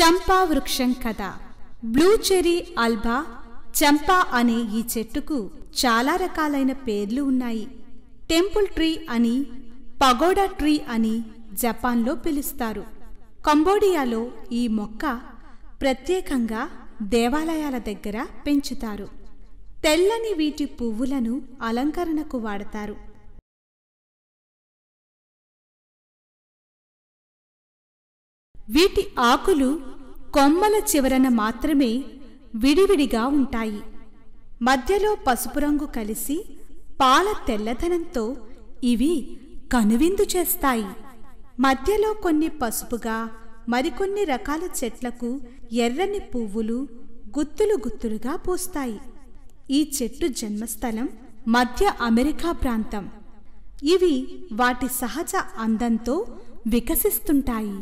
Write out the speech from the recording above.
చంపావృక్షం కథ బ్లూచెరీ అల్బా చంపా అనే ఈ చెట్టుకు చాలా రకాలైన పేర్లు ఉన్నాయి టెంపుల్ ట్రీ అని పగోడా ట్రీ అని జపాన్లో పిలుస్తారు కంబోడియాలో ఈ మొక్క ప్రత్యేకంగా దేవాలయాల దగ్గర పెంచుతారు తెల్లని వీటి పువ్వులను అలంకరణకు వాడతారు వీటి ఆకులు కొమ్మల చివరన మాత్రమే విడివిడిగా ఉంటాయి మధ్యలో పసుపు రంగు కలిసి పాల తెల్లతనంతో ఇవి కనువిందు చేస్తాయి మధ్యలో కొన్ని పసుపుగా మరికొన్ని రకాల చెట్లకు ఎర్రని పువ్వులు గుత్తులు గుత్తులుగా పూస్తాయి ఈ చెట్టు జన్మస్థలం మధ్య అమెరికా ప్రాంతం ఇవి వాటి సహజ అందంతో వికసిస్తుంటాయి